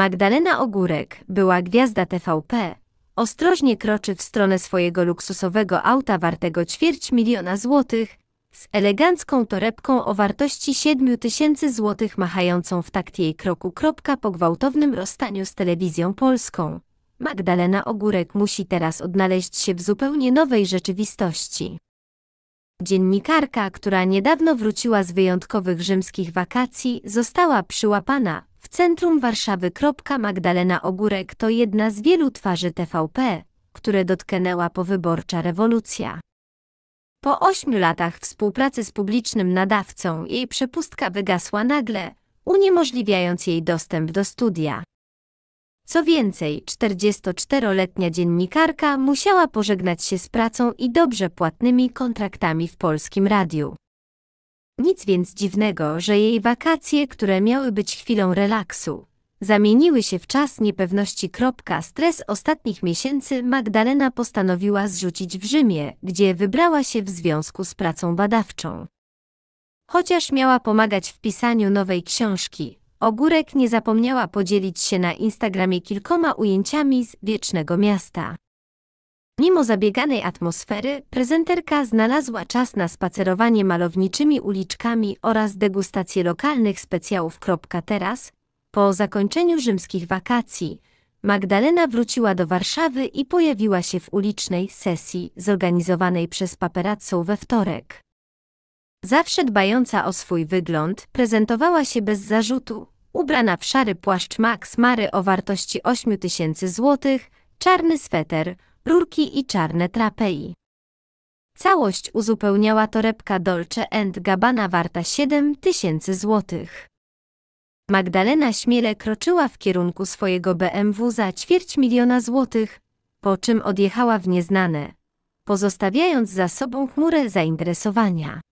Magdalena Ogórek była gwiazda TVP. Ostrożnie kroczy w stronę swojego luksusowego auta wartego ćwierć miliona złotych, z elegancką torebką o wartości 7 tysięcy złotych machającą w takt jej kroku. Kropka po gwałtownym rozstaniu z telewizją polską. Magdalena Ogórek musi teraz odnaleźć się w zupełnie nowej rzeczywistości. Dziennikarka, która niedawno wróciła z wyjątkowych rzymskich wakacji, została przyłapana w centrum Warszawy. Magdalena Ogórek to jedna z wielu twarzy TVP, które dotknęła powyborcza rewolucja. Po ośmiu latach współpracy z publicznym nadawcą jej przepustka wygasła nagle, uniemożliwiając jej dostęp do studia. Co więcej, 44-letnia dziennikarka musiała pożegnać się z pracą i dobrze płatnymi kontraktami w polskim radiu. Nic więc dziwnego, że jej wakacje, które miały być chwilą relaksu, zamieniły się w czas niepewności. Stres ostatnich miesięcy Magdalena postanowiła zrzucić w Rzymie, gdzie wybrała się w związku z pracą badawczą. Chociaż miała pomagać w pisaniu nowej książki, Ogórek nie zapomniała podzielić się na Instagramie kilkoma ujęciami z Wiecznego Miasta. Mimo zabieganej atmosfery, prezenterka znalazła czas na spacerowanie malowniczymi uliczkami oraz degustację lokalnych specjałów. Teraz, po zakończeniu rzymskich wakacji, Magdalena wróciła do Warszawy i pojawiła się w ulicznej sesji zorganizowanej przez paperacą we wtorek. Zawsze dbająca o swój wygląd, prezentowała się bez zarzutu, ubrana w szary płaszcz Max Mary o wartości 8000 zł, czarny sweter – rurki i czarne trapei. Całość uzupełniała torebka Dolce Gabbana warta 7 tysięcy złotych. Magdalena śmiele kroczyła w kierunku swojego BMW za ćwierć miliona złotych, po czym odjechała w nieznane, pozostawiając za sobą chmurę zainteresowania.